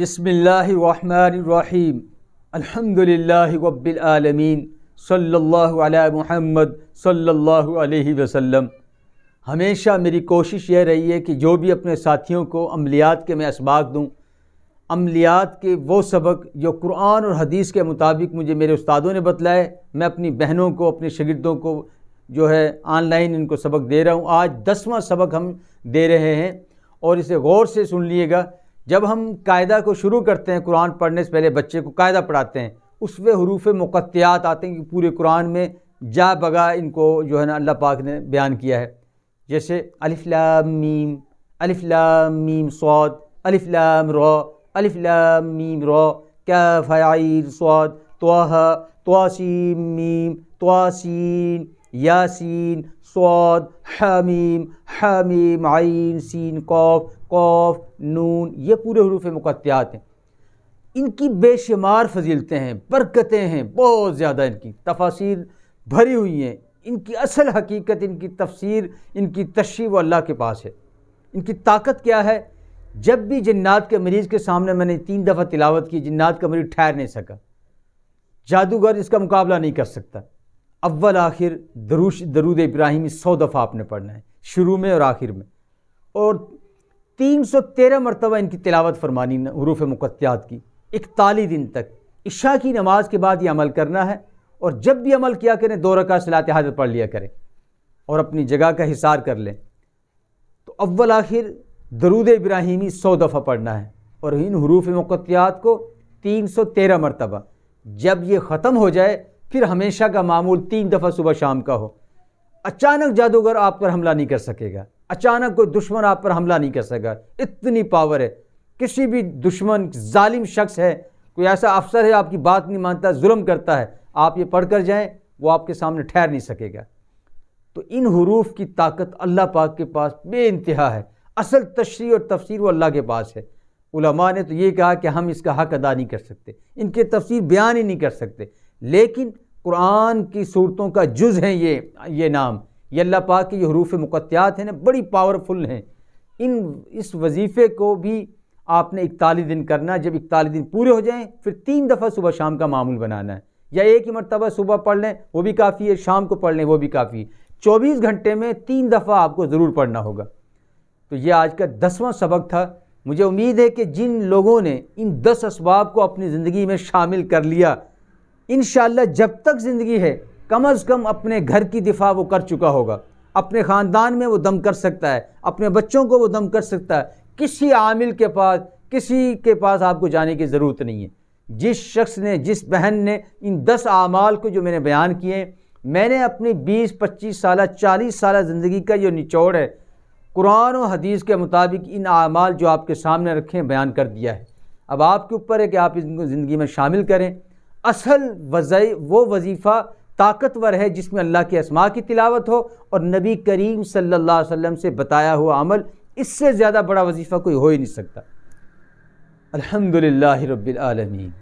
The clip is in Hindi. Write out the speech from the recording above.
बिसमीम अल्हम्दुलिल्लाहि रब्बिल आलमीन सल्लल्लाहु अलैहि मोहम्मद सल्लल्लाहु अलैहि वसल्लम हमेशा मेरी कोशिश यह रही है कि जो भी अपने साथियों को अमलियात के मैं इसबाक दूँ अमलियात के वो सबक जो कुरान और हदीस के मुताबिक मुझे मेरे उस्तादों ने बतलाए मैं अपनी बहनों को अपने शगिर्दों को जो है ऑनलाइन इनको सबक दे रहा हूँ आज दसवां सबक हम दे रहे हैं और इसे गौर से सुन लीजिएगा जब हम कायदा को शुरू करते हैं कुरान पढ़ने से पहले बच्चे को कायदा पढ़ाते हैं उसमें हरूफ मुक़त्यात आते हैं कि पूरे कुरान में जा बगा इनको जो है ना अल्लाह पाक ने बयान किया है जैसे अलिफ्लाम मीम अलिफ्लाम मीम सौद अलिफ्लाम रो अलिफ्लाम मीम रो क्या फ़यार सौद तोह तोसीम मीम तोसीन यासीन स्वाद हमीम हामीम आइन सीन कौफ कौफ नून ये पूरे हरूफ मुकत्यात हैं इनकी बेशुमार फजीलतें हैं बरकतें हैं बहुत ज़्यादा इनकी तफासिर भरी हुई हैं इनकी असल हकीकत इनकी तफसीर इनकी तशी व अल्लाह के पास है इनकी ताकत क्या है जब भी जन्नात के मरीज़ के सामने मैंने तीन दफ़ा तिलावत की जन्नात का मरीज़ ठहर नहीं सका जादूगर इसका मुकाबला नहीं कर सकता अव्वल आखिर दरूश दरूद इब्राहिमी सौ दफ़ा आपने पढ़ना है शुरू में और आखिर में और तीन सौ तेरह मरतबा इनकी तिलावत फरमानी हरूफ मुकत्यात की इकतालीस दिन तक इशा की नमाज के बाद ये अमल करना है और जब भी अमल किया करें दो रका सलात हाजत पढ़ लिया करें और अपनी जगह का हिसार कर लें तो अव्वल आखिर दरूद इब्राहिमी सौ दफ़ा पढ़ना है और इन हरूफ मुकत्यात को तीन सौ तेरह मरतबा जब ये ख़त्म हो जाए फिर हमेशा का मामूल तीन दफ़ा सुबह शाम का हो अचानक जादूगर आप पर हमला नहीं कर सकेगा अचानक कोई दुश्मन आप पर हमला नहीं कर सकेगा इतनी पावर है किसी भी दुश्मन जालिम शख्स है कोई ऐसा अफसर है आपकी बात नहीं मानता जुल्म करता है आप ये पढ़ कर जाएं वो आपके सामने ठहर नहीं सकेगा तो इन हरूफ की ताकत अल्लाह पाक के पास बे इंतहा है असल तशरी और तफसीर वो अल्लाह के पास है उलमा ने तो ये कहा कि हम इसका हक अदा नहीं कर सकते इनके तफसीर बयान ही नहीं कर सकते लेकिन कुरान की सूरतों का जुज़ हैं ये ये नाम ये अल्लाह पाक के ये हरूफ मुक़त्यात हैं ना बड़ी पावरफुल हैं इन इस वजीफ़े को भी आपने इकतालीस दिन करना जब इकतालीस दिन पूरे हो जाएँ फिर तीन दफ़ा सुबह शाम का मामूल बनाना है या एक ही मरतबा सुबह पढ़ लें वो भी काफ़ी है शाम को पढ़ लें वो भी काफ़ी है चौबीस घंटे में तीन दफ़ा आपको ज़रूर पढ़ना होगा तो ये आज का दसवां सबक था मुझे उम्मीद है कि जिन लोगों ने इन दस इसबाब को अपनी ज़िंदगी में शामिल कर लिया इन जब तक ज़िंदगी है कम अज़ कम अपने घर की दिफा वो कर चुका होगा अपने ख़ानदान में वो दम कर सकता है अपने बच्चों को वो दम कर सकता है किसी आमिल के पास किसी के पास आपको जाने की ज़रूरत नहीं है जिस शख्स ने जिस बहन ने इन दस आमाल को जो मैंने बयान किए मैंने अपनी बीस पच्चीस साल चालीस साल ज़िंदगी का जो निचोड़ है कुरान और हदीस के मुताबिक इन आमाल जो आपके सामने रखें बयान कर दिया है अब आपके ऊपर है कि आप इनको ज़िंदगी में शामिल करें असल वज़ वो वजीफ़ा ताकतवर है जिसमें अल्लाह के असमा की तिलावत हो और नबी करीम सल्ला वम से बताया हुआ अमल इससे ज़्यादा बड़ा वजीफ़ा कोई हो ही नहीं सकता अलहमदिल्ला रब्बिल